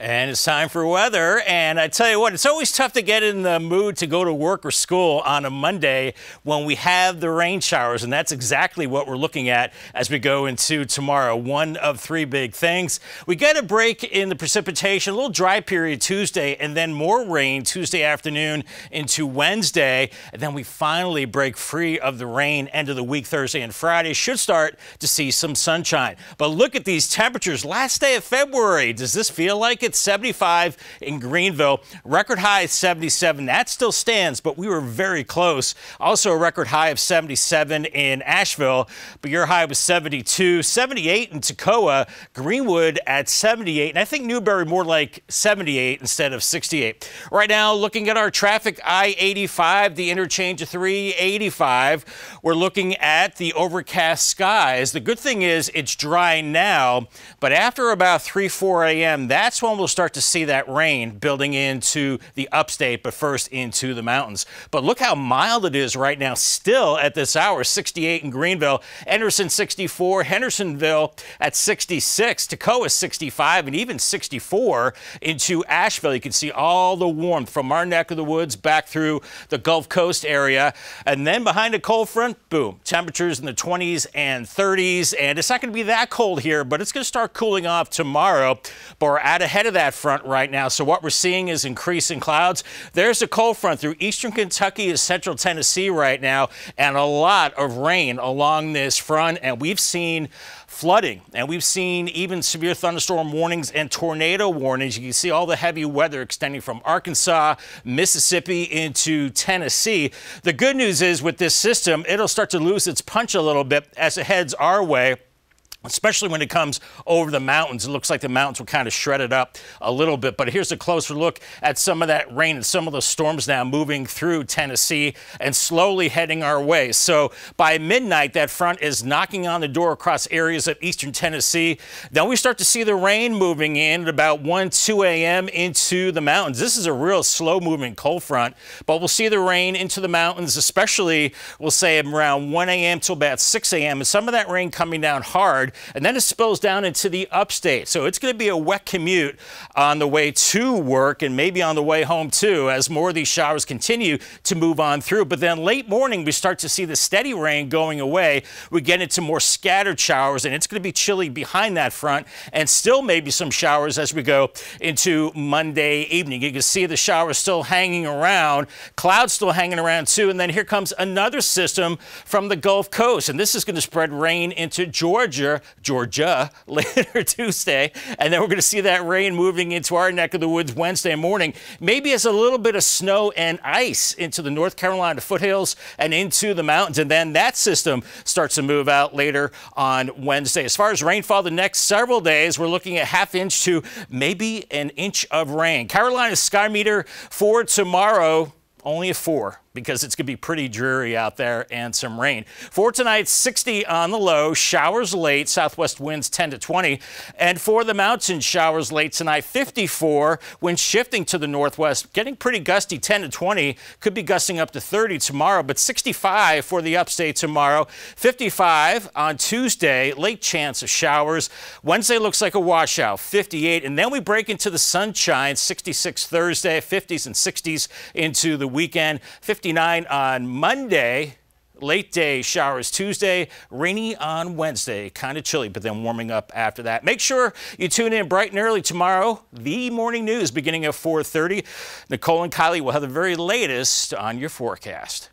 And it's time for weather. And I tell you what, it's always tough to get in the mood to go to work or school on a Monday when we have the rain showers. And that's exactly what we're looking at as we go into tomorrow. One of three big things. We get a break in the precipitation, a little dry period Tuesday, and then more rain Tuesday afternoon into Wednesday. And then we finally break free of the rain end of the week, Thursday and Friday. Should start to see some sunshine. But look at these temperatures. Last day of February. Does this feel like it? at 75 in Greenville. Record high 77. That still stands, but we were very close. Also a record high of 77 in Asheville, but your high was 72. 78 in Tacoma. Greenwood at 78. And I think Newberry more like 78 instead of 68. Right now, looking at our traffic, I-85, the interchange of 385. We're looking at the overcast skies. The good thing is it's dry now, but after about 3, 4 a.m., that's when we'll start to see that rain building into the upstate, but first into the mountains. But look how mild it is right now, still at this hour 68 in Greenville, Anderson 64, Hendersonville at 66, Toccoa 65, and even 64 into Asheville. You can see all the warmth from our neck of the woods back through the Gulf Coast area. And then behind a cold front, boom, temperatures in the 20s and 30s. And it's not going to be that cold here, but it's going to start cooling off tomorrow. But we're at ahead of that front right now. So what we're seeing is increasing clouds. There's a cold front through eastern Kentucky and central Tennessee right now, and a lot of rain along this front. And we've seen flooding, and we've seen even severe thunderstorm warnings and tornado warnings. You can see all the heavy weather extending from Arkansas, Mississippi into Tennessee. The good news is with this system, it'll start to lose its punch a little bit as it heads our way especially when it comes over the mountains. It looks like the mountains will kind of shred it up a little bit, but here's a closer look at some of that rain and some of the storms now moving through Tennessee and slowly heading our way. So by midnight, that front is knocking on the door across areas of eastern Tennessee. Then we start to see the rain moving in at about 1, 2 a.m. into the mountains. This is a real slow moving cold front, but we'll see the rain into the mountains, especially we'll say around 1 a.m. till about 6 a.m. and some of that rain coming down hard and then it spills down into the upstate. So it's going to be a wet commute on the way to work and maybe on the way home too, as more of these showers continue to move on through. But then late morning, we start to see the steady rain going away. We get into more scattered showers, and it's going to be chilly behind that front, and still maybe some showers as we go into Monday evening. You can see the showers still hanging around, clouds still hanging around too. And then here comes another system from the Gulf Coast, and this is going to spread rain into Georgia. Georgia later Tuesday. And then we're going to see that rain moving into our neck of the woods Wednesday morning. Maybe it's a little bit of snow and ice into the North Carolina foothills and into the mountains. And then that system starts to move out later on Wednesday. As far as rainfall, the next several days, we're looking at half inch to maybe an inch of rain. Carolina Sky Meter for tomorrow, only a four because it's going to be pretty dreary out there and some rain. For tonight, 60 on the low, showers late, southwest winds 10 to 20. And for the mountains, showers late tonight, 54. when shifting to the northwest, getting pretty gusty, 10 to 20. Could be gusting up to 30 tomorrow, but 65 for the upstate tomorrow. 55 on Tuesday, late chance of showers. Wednesday looks like a washout, 58. And then we break into the sunshine, 66 Thursday, 50s and 60s into the weekend. 50 59 on Monday. Late day showers Tuesday, rainy on Wednesday, kind of chilly, but then warming up after that. Make sure you tune in bright and early tomorrow, the morning news beginning at 4.30. Nicole and Kylie will have the very latest on your forecast.